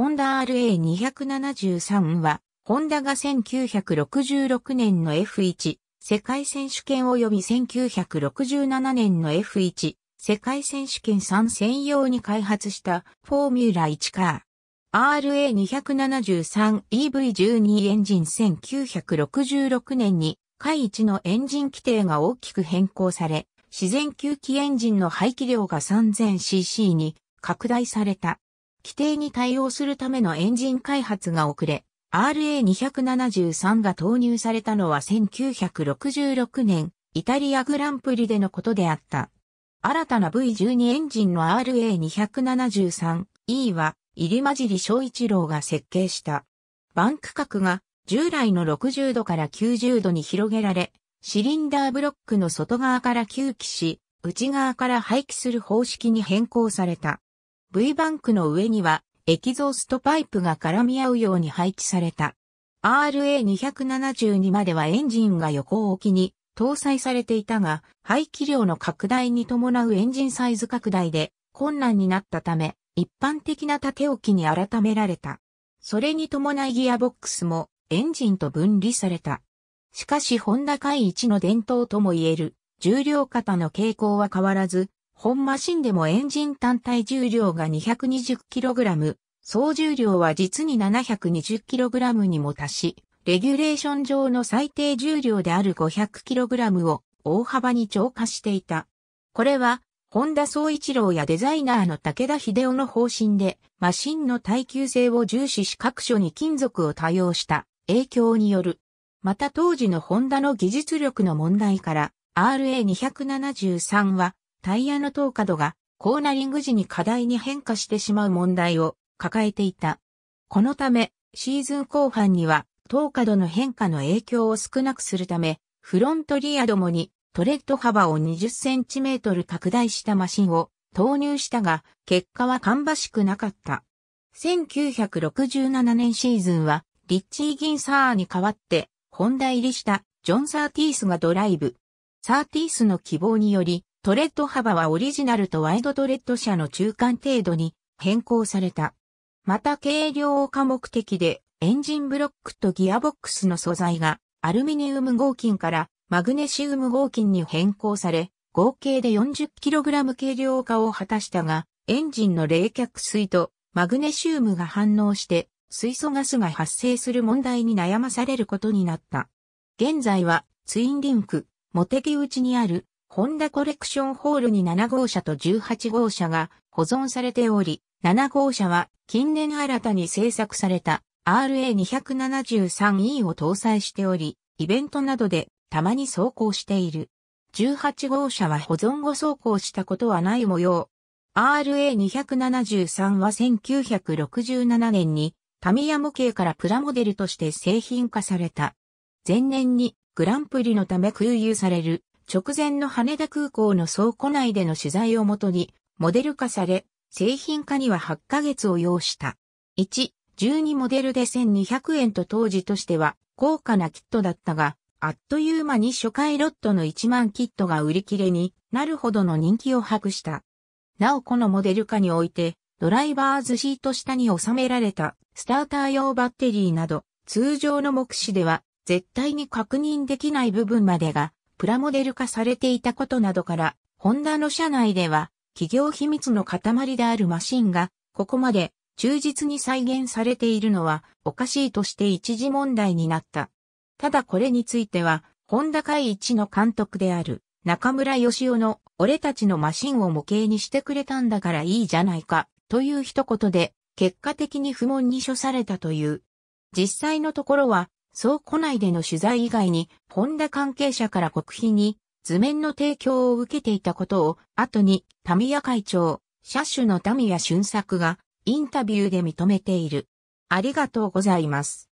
ホンダ RA273 は、ホンダが1966年の F1 世界選手権及び1967年の F1 世界選手権3専用に開発したフォーミュラ1カー。RA273EV12 エンジン1966年に、回1のエンジン規定が大きく変更され、自然吸気エンジンの排気量が 3000cc に拡大された。規定に対応するためのエンジン開発が遅れ、RA273 が投入されたのは1966年、イタリアグランプリでのことであった。新たな V12 エンジンの RA273E は、入り混じり小一郎が設計した。バンク角が従来の60度から90度に広げられ、シリンダーブロックの外側から吸気し、内側から排気する方式に変更された。V バンクの上にはエキゾーストパイプが絡み合うように配置された。RA272 まではエンジンが横置きに搭載されていたが、排気量の拡大に伴うエンジンサイズ拡大で困難になったため、一般的な縦置きに改められた。それに伴いギアボックスもエンジンと分離された。しかしホンダ界一の伝統とも言える重量型の傾向は変わらず、本マシンでもエンジン単体重量が 220kg、総重量は実に 720kg にも達し、レギュレーション上の最低重量である 500kg を大幅に超過していた。これは、本田総一郎やデザイナーの武田秀夫の方針で、マシンの耐久性を重視し各所に金属を多用した影響による。また当時のホンダの技術力の問題から、RA273 はタイヤの投下度がコーナリング時に課題に変化してしまう問題を抱えていた。このため、シーズン後半には、投下度の変化の影響を少なくするため、フロントリアどもにトレッド幅を20センチメートル拡大したマシンを投入したが、結果は芳しくなかった。1967年シーズンは、リッチー・ギンサーに代わって、ホンダ入りしたジョン・サーティースがドライブ。サーティースの希望により、トレッド幅はオリジナルとワイドトレッド車の中間程度に変更された。また軽量化目的でエンジンブロックとギアボックスの素材がアルミニウム合金からマグネシウム合金に変更され、合計で 40kg 軽量化を果たしたが、エンジンの冷却水とマグネシウムが反応して水素ガスが発生する問題に悩まされることになった。現在はツインリンク、モテギウチにあるホンダコレクションホールに7号車と18号車が保存されており、7号車は近年新たに製作された RA273E を搭載しており、イベントなどでたまに走行している。18号車は保存後走行したことはない模様。RA273 は1967年にタミヤ模型からプラモデルとして製品化された。前年にグランプリのため空輸される直前の羽田空港の倉庫内での取材をもとに、モデル化され、製品化には8ヶ月を要した。1、12モデルで1200円と当時としては高価なキットだったが、あっという間に初回ロットの1万キットが売り切れになるほどの人気を博した。なおこのモデル化において、ドライバーズシート下に収められたスターター用バッテリーなど、通常の目視では絶対に確認できない部分までがプラモデル化されていたことなどから、ホンダの社内では、企業秘密の塊であるマシンが、ここまで忠実に再現されているのはおかしいとして一時問題になった。ただこれについては、ホンダ会一の監督である中村義雄の俺たちのマシンを模型にしてくれたんだからいいじゃないかという一言で結果的に不問に処されたという。実際のところは倉庫内での取材以外に、ホンダ関係者から国費に図面の提供を受けていたことを、後にタミヤ会長、車種のタミヤ俊作がインタビューで認めている。ありがとうございます。